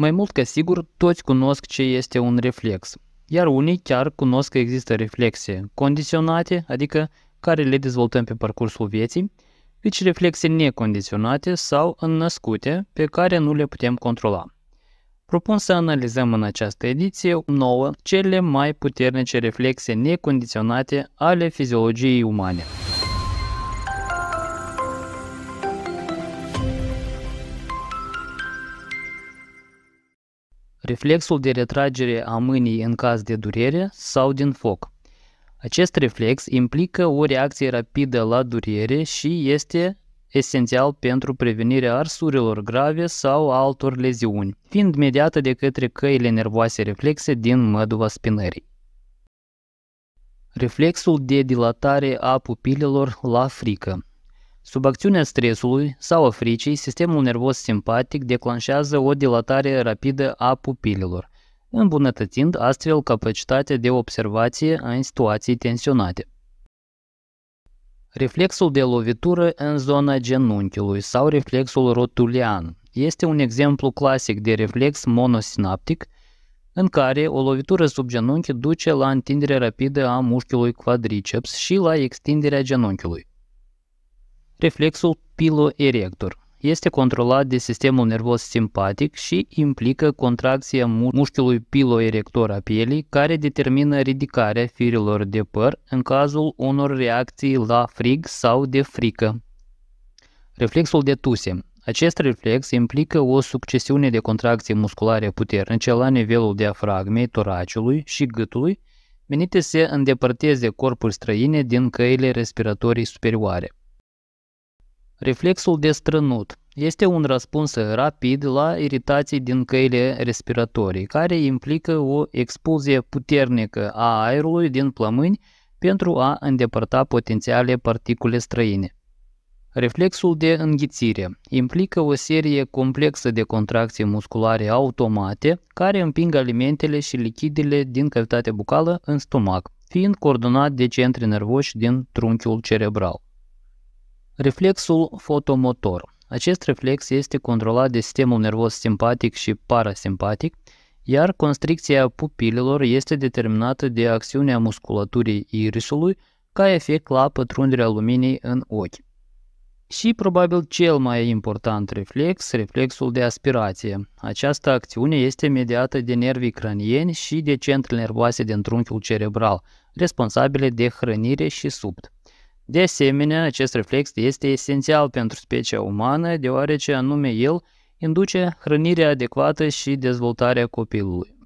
Mai mult ca sigur, toți cunosc ce este un reflex, iar unii chiar cunosc că există reflexe condiționate, adică care le dezvoltăm pe parcursul vieții, cât deci reflexe necondiționate sau înnăscute pe care nu le putem controla. Propun să analizăm în această ediție nouă cele mai puternice reflexe necondiționate ale fiziologiei umane. reflexul de retragere a mâinii în caz de durere sau din foc. Acest reflex implică o reacție rapidă la durere și este esențial pentru prevenirea arsurilor grave sau altor leziuni, fiind mediată de către căile nervoase reflexe din măduva spinării. Reflexul de dilatare a pupilelor la frică Sub acțiunea stresului sau a fricii, sistemul nervos simpatic declanșează o dilatare rapidă a pupilelor, îmbunătățind astfel capacitatea de observație a situații tensionate. Reflexul de lovitură în zona genunchiului sau reflexul rotulian este un exemplu clasic de reflex monosinaptic, în care o lovitură sub genunchi duce la întinderea rapidă a mușchiului quadriceps și la extinderea genunchiului. Reflexul piloerector este controlat de sistemul nervos simpatic și implică contracția mușchiului piloerector a pielii, care determină ridicarea firilor de păr în cazul unor reacții la frig sau de frică. Reflexul de tuse acest reflex implică o succesiune de contracții musculare puternice la nivelul diafragmei, toracelui și gâtului, menite să îndepărteze corpuri străine din căile respiratorii superioare. Reflexul de strănut este un răspuns rapid la iritații din căile respiratorii, care implică o expulzie puternică a aerului din plămâni pentru a îndepărta potențiale particule străine. Reflexul de înghițire implică o serie complexă de contracții musculare automate care împing alimentele și lichidele din cavitatea bucală în stomac, fiind coordonat de centri nervoși din trunchiul cerebral. Reflexul fotomotor. Acest reflex este controlat de sistemul nervos simpatic și parasimpatic, iar constricția pupilelor este determinată de acțiunea musculaturii irisului ca efect la pătrunderea luminii în ochi. Și probabil cel mai important reflex, reflexul de aspirație. Această acțiune este mediată de nervii cranieni și de centrele nervoase din trunchiul cerebral, responsabile de hrănire și subt. De asemenea, acest reflex este esențial pentru specia umană, deoarece anume el induce hrănirea adecvată și dezvoltarea copilului.